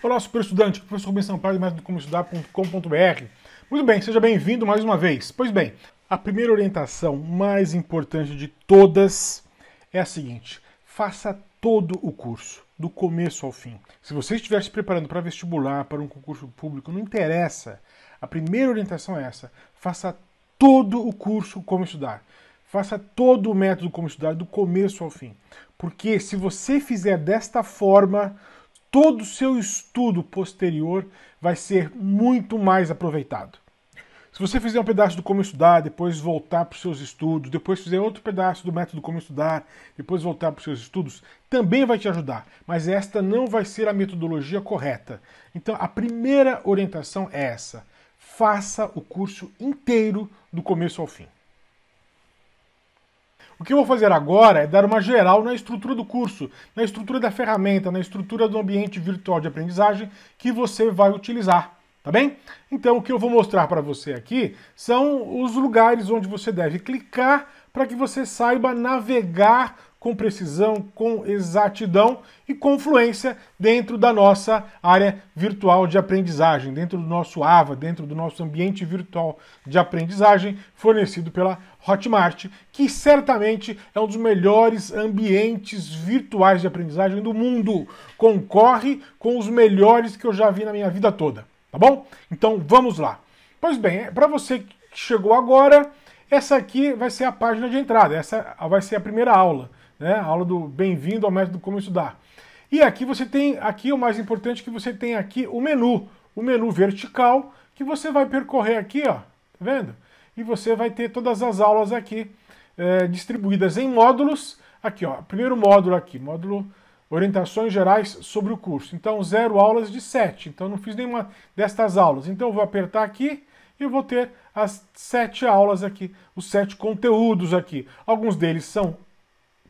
Olá, super estudante, professor Rubens Sampaio, mais do estudar.com.br. Muito bem, seja bem-vindo mais uma vez. Pois bem, a primeira orientação mais importante de todas é a seguinte: faça todo o curso, do começo ao fim. Se você estiver se preparando para vestibular, para um concurso público, não interessa. A primeira orientação é essa: faça todo o curso como estudar. Faça todo o método como estudar, do começo ao fim. Porque se você fizer desta forma, todo o seu estudo posterior vai ser muito mais aproveitado. Se você fizer um pedaço do Como Estudar, depois voltar para os seus estudos, depois fizer outro pedaço do método Como Estudar, depois voltar para os seus estudos, também vai te ajudar, mas esta não vai ser a metodologia correta. Então, a primeira orientação é essa: faça o curso inteiro do começo ao fim. O que eu vou fazer agora é dar uma geral na estrutura do curso, na estrutura da ferramenta, na estrutura do ambiente virtual de aprendizagem que você vai utilizar, tá bem? Então o que eu vou mostrar para você aqui são os lugares onde você deve clicar para que você saiba navegar com precisão, com exatidão e com fluência dentro da nossa área virtual de aprendizagem, dentro do nosso AVA, dentro do nosso ambiente virtual de aprendizagem fornecido pela Hotmart, que certamente é um dos melhores ambientes virtuais de aprendizagem do mundo. Concorre com os melhores que eu já vi na minha vida toda, tá bom? Então vamos lá. Pois bem, é, para você que chegou agora, essa aqui vai ser a página de entrada, essa vai ser a primeira aula né? A aula do bem-vindo ao método como estudar. E aqui você tem, aqui é o mais importante que você tem aqui o menu, o menu vertical que você vai percorrer aqui, ó, tá vendo? E você vai ter todas as aulas aqui é, distribuídas em módulos. Aqui, ó, primeiro módulo aqui, módulo orientações gerais sobre o curso. Então, zero aulas de sete. Então, não fiz nenhuma destas aulas. Então, eu vou apertar aqui e vou ter as sete aulas aqui, os sete conteúdos aqui. Alguns deles são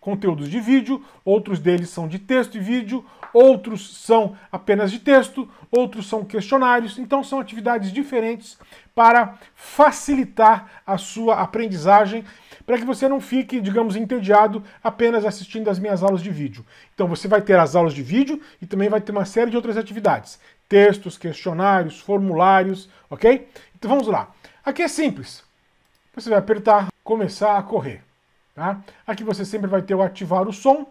conteúdos de vídeo, outros deles são de texto e vídeo, outros são apenas de texto, outros são questionários. Então, são atividades diferentes para facilitar a sua aprendizagem, para que você não fique, digamos, entediado apenas assistindo as minhas aulas de vídeo. Então, você vai ter as aulas de vídeo e também vai ter uma série de outras atividades: textos, questionários, formulários, ok? Então, vamos lá. Aqui é simples. Você vai apertar começar a correr. Tá? Aqui você sempre vai ter o ativar o som.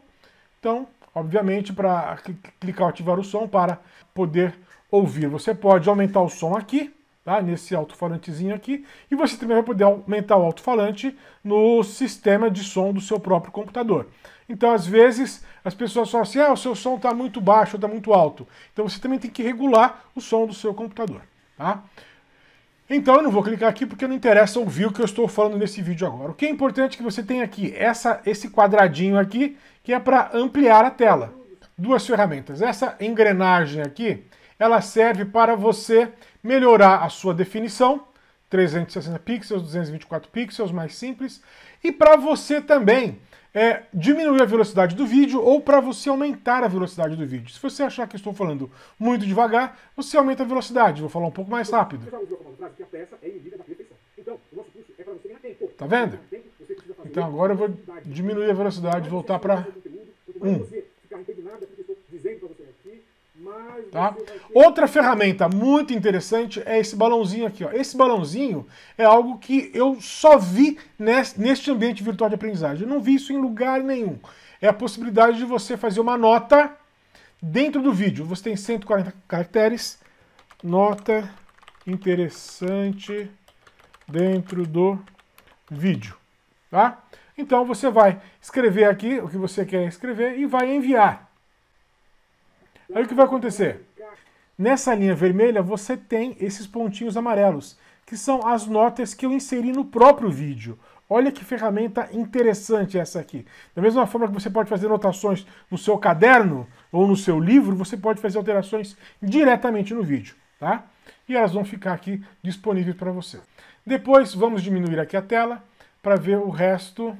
Então, obviamente, para clicar ativar o som para poder ouvir. Você pode aumentar o som aqui, tá? nesse alto-falantezinho aqui, e você também vai poder aumentar o alto-falante no sistema de som do seu próprio computador. Então, às vezes, as pessoas falam assim, ah, o seu som está muito baixo, está muito alto. Então, você também tem que regular o som do seu computador. Tá? Então eu não vou clicar aqui porque não interessa ouvir o que eu estou falando nesse vídeo agora. O que é importante é que você tenha aqui essa, esse quadradinho aqui, que é para ampliar a tela. Duas ferramentas. Essa engrenagem aqui, ela serve para você melhorar a sua definição, 360 pixels, 224 pixels, mais simples, e para você também é, diminuir a velocidade do vídeo ou para você aumentar a velocidade do vídeo. Se você achar que estou falando muito devagar, você aumenta a velocidade. Vou falar um pouco mais rápido. É então, é tá vendo? Então agora eu vou diminuir a velocidade, voltar para Um. Tá? Outra ferramenta muito interessante é esse balãozinho aqui. Ó. Esse balãozinho é algo que eu só vi neste ambiente virtual de aprendizagem. Eu não vi isso em lugar nenhum. É a possibilidade de você fazer uma nota dentro do vídeo. Você tem 140 caracteres. Nota interessante dentro do vídeo. Tá? Então você vai escrever aqui o que você quer escrever e vai enviar. Aí o que vai acontecer? Nessa linha vermelha você tem esses pontinhos amarelos, que são as notas que eu inseri no próprio vídeo. Olha que ferramenta interessante essa aqui. Da mesma forma que você pode fazer anotações no seu caderno ou no seu livro, você pode fazer alterações diretamente no vídeo, tá? E elas vão ficar aqui disponíveis para você. Depois vamos diminuir aqui a tela para ver o resto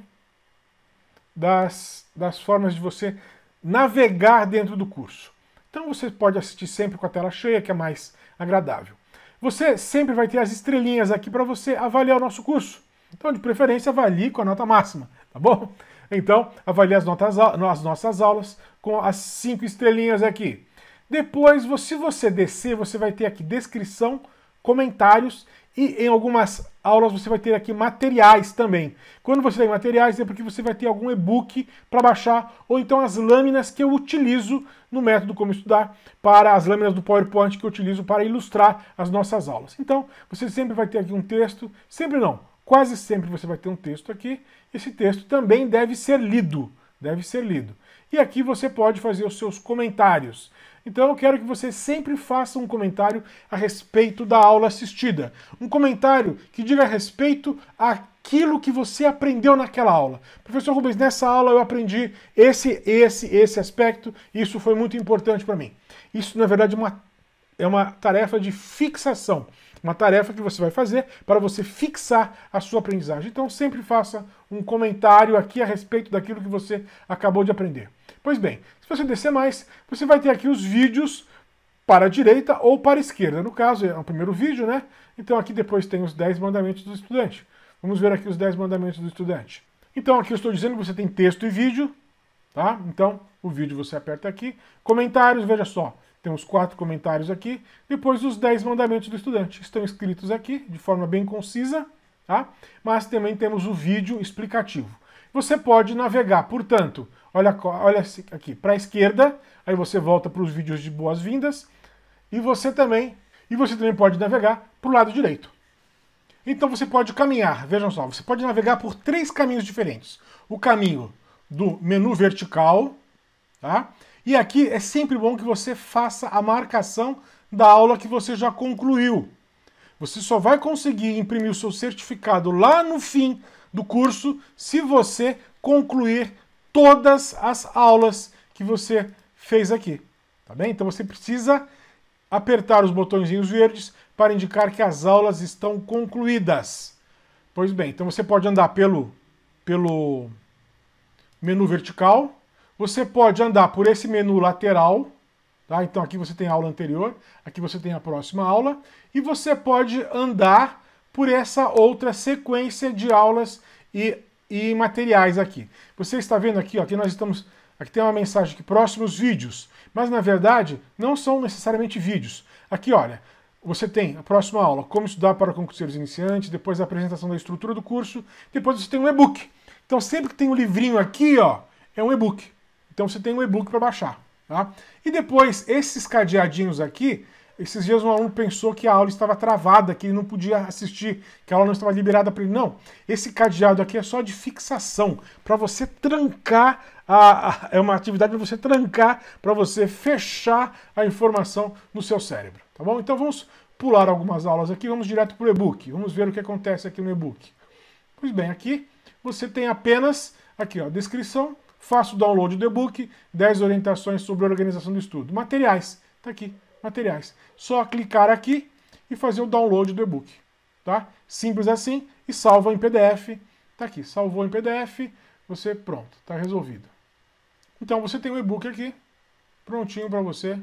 das, das formas de você navegar dentro do curso. Então você pode assistir sempre com a tela cheia, que é mais agradável. Você sempre vai ter as estrelinhas aqui para você avaliar o nosso curso. Então, de preferência, avalie com a nota máxima, tá bom? Então, avalie as, notas, as nossas aulas com as cinco estrelinhas aqui. Depois, se você descer, você vai ter aqui descrição, comentários e em algumas aulas você vai ter aqui materiais também. Quando você tem materiais é porque você vai ter algum e-book para baixar ou então as lâminas que eu utilizo no método Como Estudar para as lâminas do PowerPoint que eu utilizo para ilustrar as nossas aulas. Então, você sempre vai ter aqui um texto, sempre não, quase sempre você vai ter um texto aqui. Esse texto também deve ser lido, deve ser lido. E aqui você pode fazer os seus comentários. Então eu quero que você sempre faça um comentário a respeito da aula assistida. Um comentário que diga a respeito àquilo que você aprendeu naquela aula. Professor Rubens, nessa aula eu aprendi esse, esse, esse aspecto, isso foi muito importante para mim. Isso, na verdade, é uma, é uma tarefa de fixação. Uma tarefa que você vai fazer para você fixar a sua aprendizagem. Então sempre faça um comentário aqui a respeito daquilo que você acabou de aprender. Pois bem, se você descer mais, você vai ter aqui os vídeos para a direita ou para a esquerda. No caso, é o primeiro vídeo, né? Então aqui depois tem os 10 mandamentos do estudante. Vamos ver aqui os 10 mandamentos do estudante. Então aqui eu estou dizendo que você tem texto e vídeo, tá? Então o vídeo você aperta aqui. Comentários, veja só, tem os quatro comentários aqui. Depois os 10 mandamentos do estudante estão escritos aqui de forma bem concisa, tá? Mas também temos o vídeo explicativo. Você pode navegar, portanto, Olha, olha aqui, para a esquerda, aí você volta para os vídeos de boas-vindas e você também e você também pode navegar para o lado direito. Então você pode caminhar, vejam só, você pode navegar por três caminhos diferentes. O caminho do menu vertical, tá? E aqui é sempre bom que você faça a marcação da aula que você já concluiu. Você só vai conseguir imprimir o seu certificado lá no fim do curso se você concluir todas as aulas que você fez aqui, tá bem? Então você precisa apertar os botõezinhos verdes para indicar que as aulas estão concluídas. Pois bem, então você pode andar pelo, pelo menu vertical, você pode andar por esse menu lateral, tá? então aqui você tem a aula anterior, aqui você tem a próxima aula, e você pode andar por essa outra sequência de aulas e e materiais aqui. Você está vendo aqui, ó, que nós estamos, aqui tem uma mensagem que próximos vídeos, mas na verdade não são necessariamente vídeos. Aqui, olha, você tem a próxima aula, como estudar para concurseiros iniciantes, depois a apresentação da estrutura do curso, depois você tem um e-book. Então sempre que tem um livrinho aqui, ó, é um e-book. Então você tem um e-book para baixar, tá? E depois esses cadeadinhos aqui esses dias um aluno pensou que a aula estava travada, que ele não podia assistir, que a aula não estava liberada para ele. Não, esse cadeado aqui é só de fixação, para você trancar a, a, é uma atividade para você trancar, para você fechar a informação no seu cérebro, tá bom? Então vamos pular algumas aulas aqui, vamos direto para o e-book. Vamos ver o que acontece aqui no e-book. Pois bem, aqui você tem apenas aqui, ó, descrição, faço download do e-book, 10 orientações sobre organização do estudo, materiais, tá aqui materiais. Só clicar aqui e fazer o download do e-book. Tá? Simples assim e salva em PDF. Tá aqui, salvou em PDF, você pronto, tá resolvido. Então você tem o e-book aqui, prontinho para você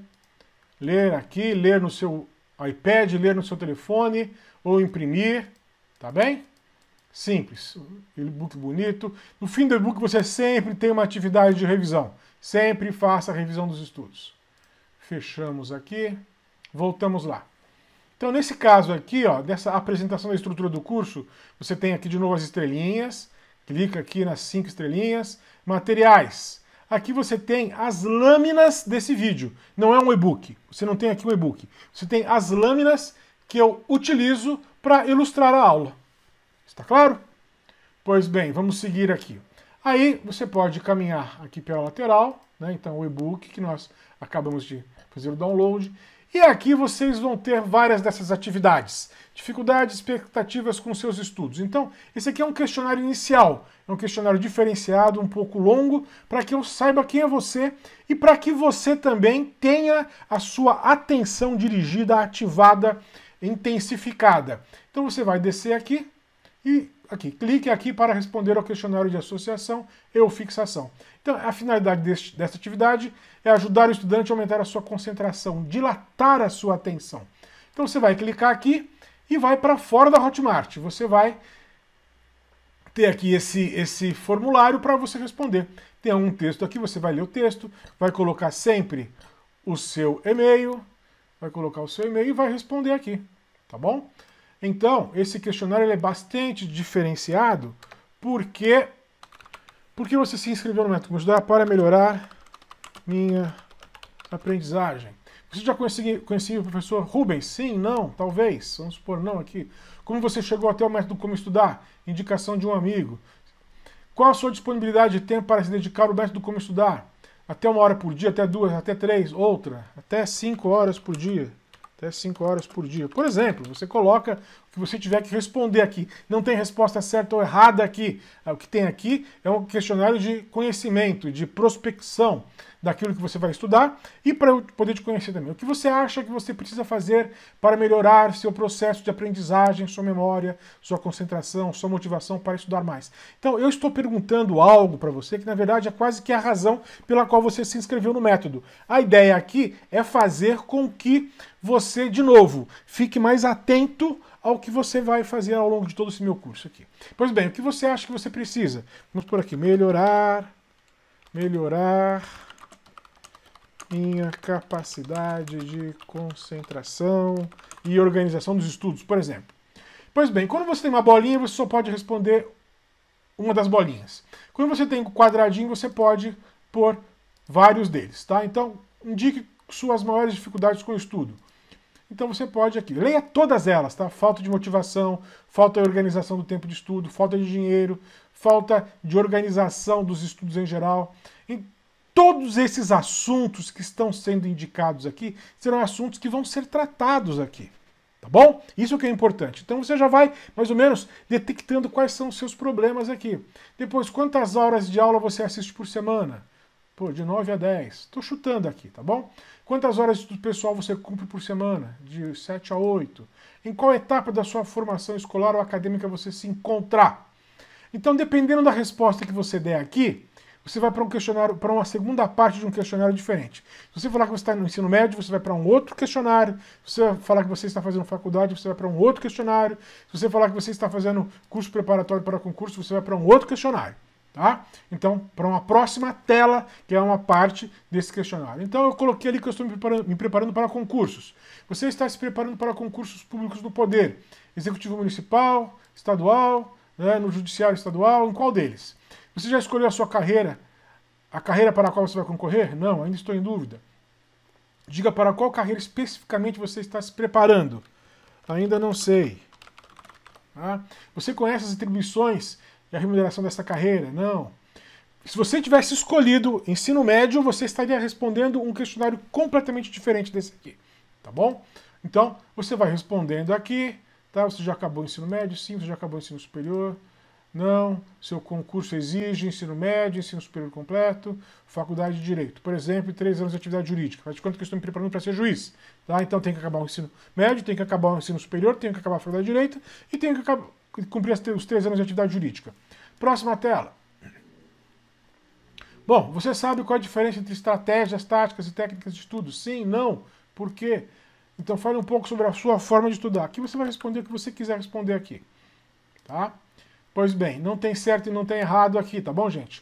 ler aqui, ler no seu iPad, ler no seu telefone ou imprimir, tá bem? Simples, e-book bonito. No fim do e-book você sempre tem uma atividade de revisão. Sempre faça a revisão dos estudos. Fechamos aqui. Voltamos lá. Então, nesse caso aqui, ó, dessa apresentação da estrutura do curso, você tem aqui de novo as estrelinhas. Clica aqui nas cinco estrelinhas. Materiais. Aqui você tem as lâminas desse vídeo. Não é um e-book. Você não tem aqui um e-book. Você tem as lâminas que eu utilizo para ilustrar a aula. Está claro? Pois bem, vamos seguir aqui. Aí você pode caminhar aqui pela lateral, né? então o e-book que nós acabamos de fazer o download. E aqui vocês vão ter várias dessas atividades. Dificuldades, expectativas com seus estudos. Então, esse aqui é um questionário inicial. É um questionário diferenciado, um pouco longo, para que eu saiba quem é você e para que você também tenha a sua atenção dirigida, ativada, intensificada. Então você vai descer aqui, e aqui, clique aqui para responder ao questionário de associação e ou fixação. Então, a finalidade deste, dessa atividade é ajudar o estudante a aumentar a sua concentração, dilatar a sua atenção. Então, você vai clicar aqui e vai para fora da Hotmart. Você vai ter aqui esse, esse formulário para você responder. Tem um texto aqui, você vai ler o texto, vai colocar sempre o seu e-mail, vai colocar o seu e-mail e vai responder aqui, tá bom? Então, esse questionário é bastante diferenciado porque, porque você se inscreveu no Método estudar para melhorar minha aprendizagem. Você já conhecia, conhecia o professor Rubens? Sim, não, talvez, vamos supor não aqui. Como você chegou até o método Como Estudar? Indicação de um amigo. Qual a sua disponibilidade de tempo para se dedicar ao método Como Estudar? Até uma hora por dia, até duas, até três, outra, até cinco horas por dia até 5 horas por dia. Por exemplo, você coloca o que você tiver que responder aqui. Não tem resposta certa ou errada aqui. Ah, o que tem aqui é um questionário de conhecimento, de prospecção daquilo que você vai estudar e para eu poder te conhecer também. O que você acha que você precisa fazer para melhorar seu processo de aprendizagem, sua memória, sua concentração, sua motivação para estudar mais? Então, eu estou perguntando algo para você que, na verdade, é quase que a razão pela qual você se inscreveu no método. A ideia aqui é fazer com que você, de novo, fique mais atento ao que você vai fazer ao longo de todo esse meu curso aqui. Pois bem, o que você acha que você precisa? Vamos por aqui, melhorar, melhorar minha capacidade de concentração e organização dos estudos, por exemplo. Pois bem, quando você tem uma bolinha, você só pode responder uma das bolinhas. Quando você tem um quadradinho, você pode pôr vários deles, tá? Então, indique suas maiores dificuldades com o estudo. Então você pode aqui, leia todas elas, tá? Falta de motivação, falta de organização do tempo de estudo, falta de dinheiro, falta de organização dos estudos em geral, todos esses assuntos que estão sendo indicados aqui serão assuntos que vão ser tratados aqui. Tá bom? Isso que é importante. Então você já vai, mais ou menos, detectando quais são os seus problemas aqui. Depois, quantas horas de aula você assiste por semana? Pô, de 9 a 10. Estou chutando aqui, tá bom? Quantas horas do pessoal você cumpre por semana? De 7 a 8. Em qual etapa da sua formação escolar ou acadêmica você se encontrar? Então, dependendo da resposta que você der aqui, você vai para um questionário, para uma segunda parte de um questionário diferente. Se você falar que você está no ensino médio, você vai para um outro questionário. Se você falar que você está fazendo faculdade, você vai para um outro questionário. Se você falar que você está fazendo curso preparatório para concurso, você vai para um outro questionário. Tá? Então, para uma próxima tela, que é uma parte desse questionário. Então, eu coloquei ali que eu estou me preparando, me preparando para concursos. Você está se preparando para concursos públicos do poder, executivo municipal, estadual, né, no judiciário estadual, em qual deles? Você já escolheu a sua carreira? A carreira para a qual você vai concorrer? Não, ainda estou em dúvida. Diga para qual carreira especificamente você está se preparando. Ainda não sei. Tá? você conhece as atribuições e a remuneração dessa carreira? Não. Se você tivesse escolhido ensino médio, você estaria respondendo um questionário completamente diferente desse aqui. Tá bom? Então, você vai respondendo aqui. Tá? Você já acabou o ensino médio? Sim, você já acabou o ensino superior. Não, seu concurso exige ensino médio, ensino superior completo, faculdade de direito. Por exemplo, três anos de atividade jurídica. Faz de conta que eu estou me preparando para ser juiz. Tá? Então tem que acabar o ensino médio, tem que acabar o ensino superior, tem que acabar a faculdade de direito e tem que acabar, cumprir os três anos de atividade jurídica. Próxima tela. Bom, você sabe qual é a diferença entre estratégias, táticas e técnicas de estudo? Sim, não, por quê? Então fale um pouco sobre a sua forma de estudar. Aqui você vai responder o que você quiser responder aqui. Tá? Pois bem, não tem certo e não tem errado aqui, tá bom, gente?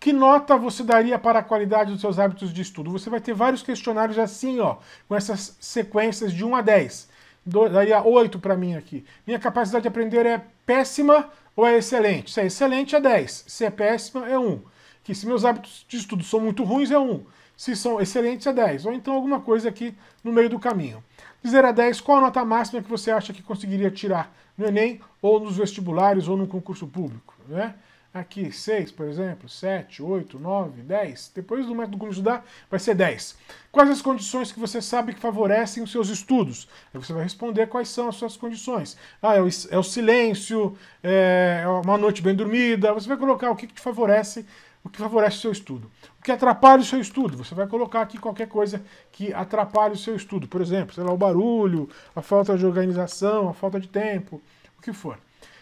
Que nota você daria para a qualidade dos seus hábitos de estudo? Você vai ter vários questionários assim, ó, com essas sequências de 1 a 10. Do, daria 8 para mim aqui. Minha capacidade de aprender é péssima ou é excelente? Se é excelente, é 10. Se é péssima, é 1. Que se meus hábitos de estudo são muito ruins, é 1. Se são excelentes, é 10. Ou então alguma coisa aqui no meio do caminho. De 0 a 10, qual a nota máxima que você acha que conseguiria tirar no Enem, ou nos vestibulares, ou num concurso público? Né? Aqui, 6, por exemplo, 7, 8, 9, 10. Depois do método como estudar, vai ser 10. Quais as condições que você sabe que favorecem os seus estudos? Aí você vai responder quais são as suas condições. Ah, é o, é o silêncio, é, é uma noite bem dormida. Você vai colocar o que, que te favorece o que favorece o seu estudo. O que atrapalha o seu estudo? Você vai colocar aqui qualquer coisa que atrapalha o seu estudo. Por exemplo, sei lá, o barulho, a falta de organização, a falta de tempo, o que for.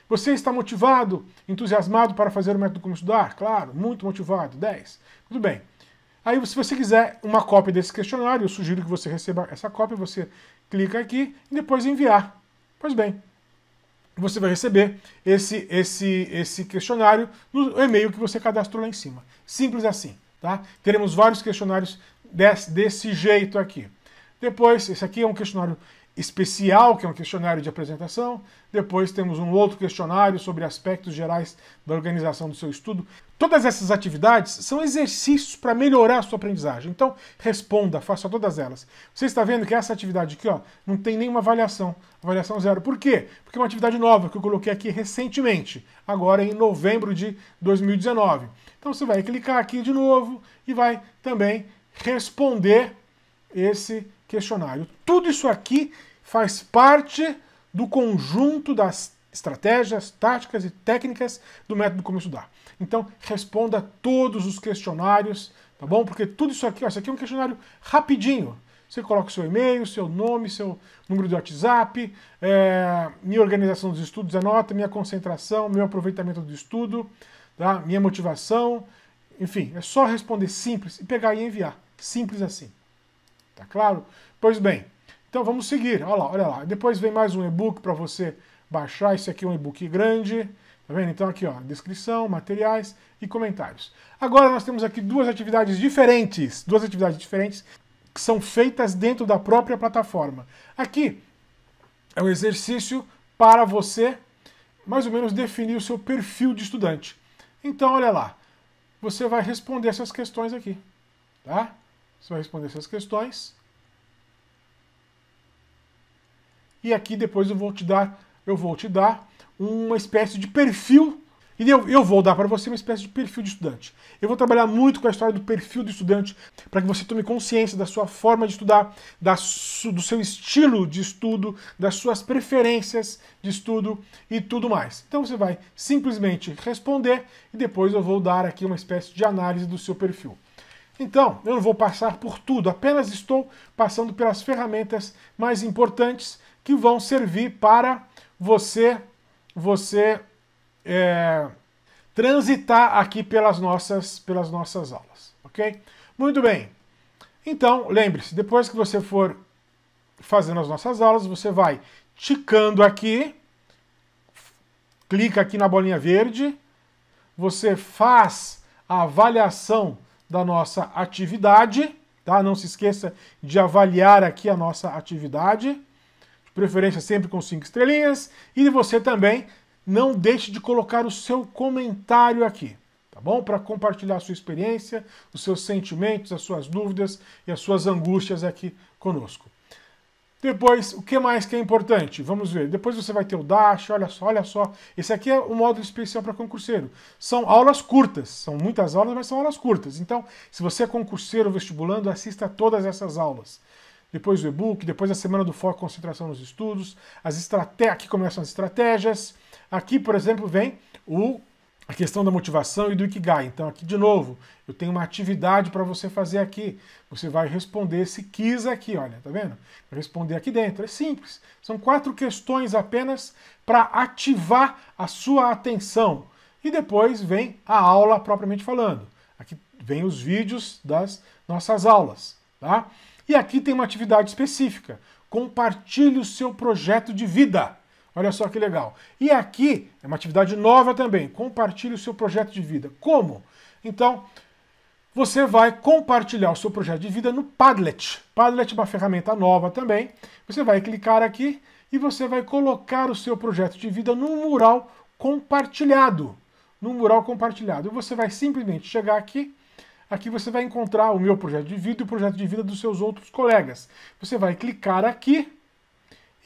Você está motivado, entusiasmado para fazer o método como estudar? Claro, muito motivado, 10. Tudo bem. Aí, se você quiser uma cópia desse questionário, eu sugiro que você receba essa cópia, você clica aqui e depois enviar. Pois bem, você vai receber esse, esse, esse questionário no e-mail que você cadastrou lá em cima. Simples assim, tá? Teremos vários questionários desse, desse jeito aqui. Depois, esse aqui é um questionário especial, que é um questionário de apresentação. Depois temos um outro questionário sobre aspectos gerais da organização do seu estudo. Todas essas atividades são exercícios para melhorar a sua aprendizagem. Então, responda, faça todas elas. Você está vendo que essa atividade aqui ó, não tem nenhuma avaliação. Avaliação zero. Por quê? Porque é uma atividade nova que eu coloquei aqui recentemente, agora em novembro de 2019. Então, você vai clicar aqui de novo e vai também responder esse questionário questionário. Tudo isso aqui faz parte do conjunto das estratégias, táticas e técnicas do método Como Estudar. Então, responda todos os questionários, tá bom? Porque tudo isso aqui, ó, isso aqui é um questionário rapidinho. Você coloca o seu e-mail, seu nome, seu número de WhatsApp, é, minha organização dos estudos, anota é minha concentração, meu aproveitamento do estudo, tá? minha motivação. Enfim, é só responder simples e pegar e enviar. Simples assim. Tá claro? Pois bem, então vamos seguir. Olha lá, olha lá. Depois vem mais um e-book para você baixar. Esse aqui é um e-book grande. Tá vendo? Então aqui, ó, descrição, materiais e comentários. Agora nós temos aqui duas atividades diferentes, duas atividades diferentes que são feitas dentro da própria plataforma. Aqui é um exercício para você mais ou menos definir o seu perfil de estudante. Então, olha lá, você vai responder essas questões aqui, tá? Você vai responder essas questões. E aqui depois eu vou te dar, eu vou te dar uma espécie de perfil e eu, eu vou dar para você uma espécie de perfil de estudante. Eu vou trabalhar muito com a história do perfil do estudante, para que você tome consciência da sua forma de estudar, da su, do seu estilo de estudo, das suas preferências de estudo e tudo mais. Então você vai simplesmente responder e depois eu vou dar aqui uma espécie de análise do seu perfil. Então, eu não vou passar por tudo, apenas estou passando pelas ferramentas mais importantes que vão servir para você, você é, transitar aqui pelas nossas, pelas nossas aulas, ok? Muito bem. Então, lembre-se, depois que você for fazendo as nossas aulas, você vai ticando aqui, clica aqui na bolinha verde, você faz a avaliação da nossa atividade, tá? Não se esqueça de avaliar aqui a nossa atividade, de preferência sempre com cinco estrelinhas, e você também não deixe de colocar o seu comentário aqui, tá bom? Para compartilhar a sua experiência, os seus sentimentos, as suas dúvidas e as suas angústias aqui conosco. Depois, o que mais que é importante? Vamos ver. Depois você vai ter o Dash, olha só, olha só. Esse aqui é o módulo especial para concurseiro. São aulas curtas, são muitas aulas, mas são aulas curtas. Então, se você é concurseiro vestibulando, assista a todas essas aulas. Depois o e-book, depois a semana do foco concentração nos estudos, as estratégias, aqui começam as estratégias. Aqui, por exemplo, vem o a questão da motivação e do Ikigai. Então, aqui de novo, eu tenho uma atividade para você fazer aqui. Você vai responder se quis aqui, olha, tá vendo? responder aqui dentro. É simples. São quatro questões apenas para ativar a sua atenção. E depois vem a aula propriamente falando. Aqui vem os vídeos das nossas aulas, tá? E aqui tem uma atividade específica. Compartilhe o seu projeto de vida. Olha só que legal. E aqui é uma atividade nova também. Compartilhe o seu projeto de vida. Como? Então, você vai compartilhar o seu projeto de vida no Padlet. Padlet é uma ferramenta nova também. Você vai clicar aqui e você vai colocar o seu projeto de vida no mural compartilhado. No mural compartilhado. Você vai simplesmente chegar aqui. Aqui você vai encontrar o meu projeto de vida e o projeto de vida dos seus outros colegas. Você vai clicar aqui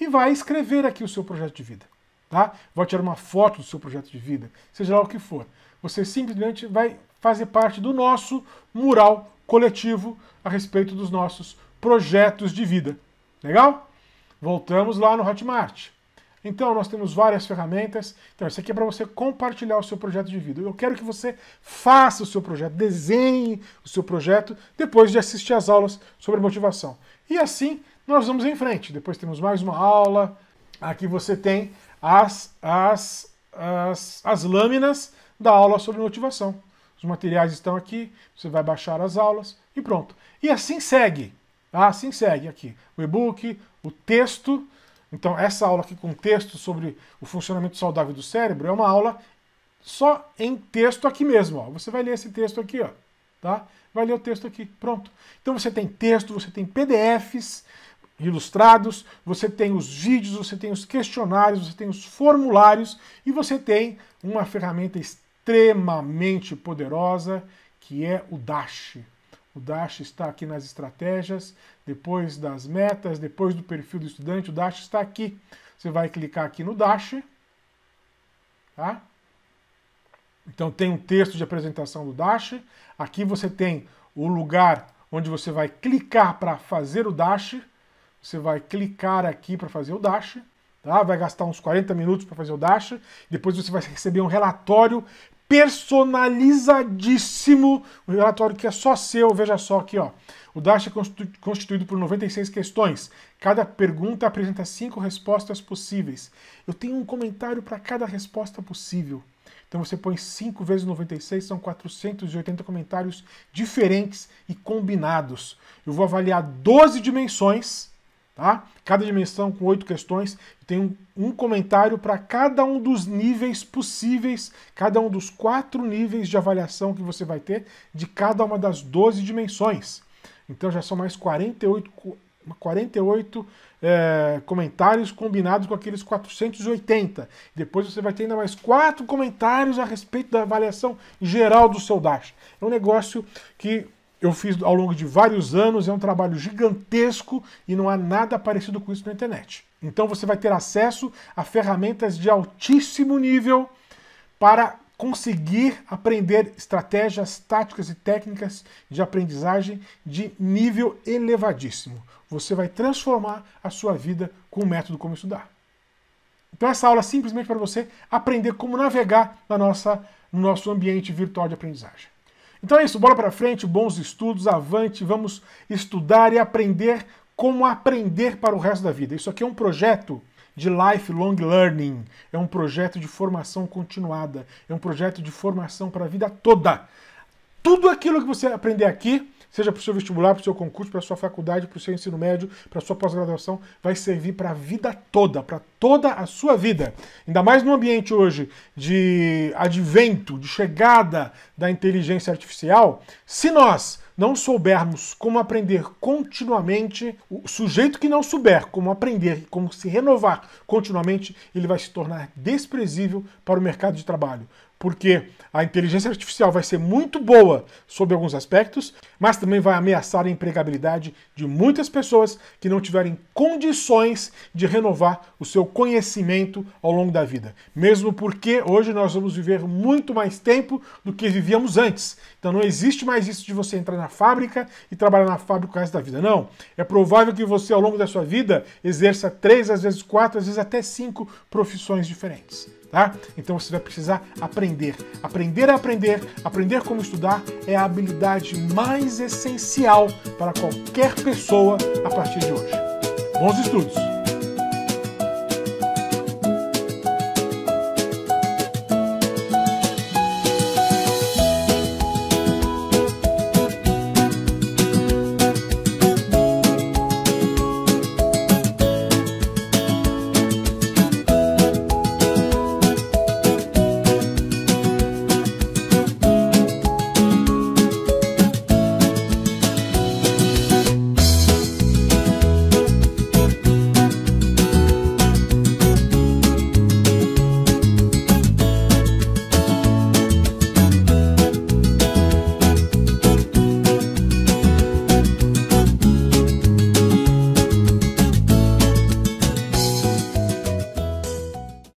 e vai escrever aqui o seu projeto de vida. Tá? Vai tirar uma foto do seu projeto de vida, seja lá o que for. Você simplesmente vai fazer parte do nosso mural coletivo a respeito dos nossos projetos de vida. Legal? Voltamos lá no Hotmart. Então, nós temos várias ferramentas. Então, isso aqui é para você compartilhar o seu projeto de vida. Eu quero que você faça o seu projeto, desenhe o seu projeto depois de assistir às aulas sobre motivação. E assim, nós vamos em frente. Depois temos mais uma aula. Aqui você tem as, as, as, as lâminas da aula sobre motivação. Os materiais estão aqui, você vai baixar as aulas e pronto. E assim segue. Ah, assim segue aqui. O e-book, o texto. Então, essa aula aqui com texto sobre o funcionamento saudável do cérebro é uma aula só em texto aqui mesmo. Ó. Você vai ler esse texto aqui, ó. Tá? Vai ler o texto aqui. Pronto. Então você tem texto, você tem PDFs, ilustrados, você tem os vídeos, você tem os questionários, você tem os formulários e você tem uma ferramenta extremamente poderosa que é o Dash. O Dash está aqui nas estratégias, depois das metas, depois do perfil do estudante, o Dash está aqui. Você vai clicar aqui no Dash, tá? Então tem um texto de apresentação do Dash. Aqui você tem o lugar onde você vai clicar para fazer o Dash. Você vai clicar aqui para fazer o dash, tá? vai gastar uns 40 minutos para fazer o dash, depois você vai receber um relatório personalizadíssimo, um relatório que é só seu, veja só aqui, ó. O Dash é constituído por 96 questões. Cada pergunta apresenta cinco respostas possíveis. Eu tenho um comentário para cada resposta possível. Então você põe 5 vezes 96, são 480 comentários diferentes e combinados. Eu vou avaliar 12 dimensões Tá? Cada dimensão com oito questões, tem um, um comentário para cada um dos níveis possíveis, cada um dos quatro níveis de avaliação que você vai ter de cada uma das 12 dimensões. Então já são mais 48, 48 é, comentários combinados com aqueles 480. Depois você vai ter ainda mais quatro comentários a respeito da avaliação geral do seu DASH. É um negócio que eu fiz ao longo de vários anos, é um trabalho gigantesco e não há nada parecido com isso na internet. Então você vai ter acesso a ferramentas de altíssimo nível para conseguir aprender estratégias, táticas e técnicas de aprendizagem de nível elevadíssimo. Você vai transformar a sua vida com o método como estudar. Então essa aula é simplesmente para você aprender como navegar na nossa, no nosso ambiente virtual de aprendizagem. Então é isso, bola para frente, bons estudos, avante, vamos estudar e aprender como aprender para o resto da vida. Isso aqui é um projeto de lifelong learning, é um projeto de formação continuada, é um projeto de formação para a vida toda. Tudo aquilo que você aprender aqui seja para o seu vestibular, para o seu concurso, para a sua faculdade, para o seu ensino médio, para a sua pós-graduação, vai servir para a vida toda, para toda a sua vida. Ainda mais no ambiente hoje de advento, de chegada da inteligência artificial, se nós não soubermos como aprender continuamente, o sujeito que não souber como aprender, como se renovar continuamente, ele vai se tornar desprezível para o mercado de trabalho porque a inteligência artificial vai ser muito boa sob alguns aspectos, mas também vai ameaçar a empregabilidade de muitas pessoas que não tiverem condições de renovar o seu conhecimento ao longo da vida. Mesmo porque hoje nós vamos viver muito mais tempo do que vivíamos antes. Então não existe mais isso de você entrar na fábrica e trabalhar na fábrica o resto da vida. Não. É provável que você, ao longo da sua vida, exerça três, às vezes quatro, às vezes até cinco profissões diferentes tá? Então você vai precisar aprender. Aprender a é aprender, aprender como estudar é a habilidade mais essencial para qualquer pessoa a partir de hoje. Bons estudos!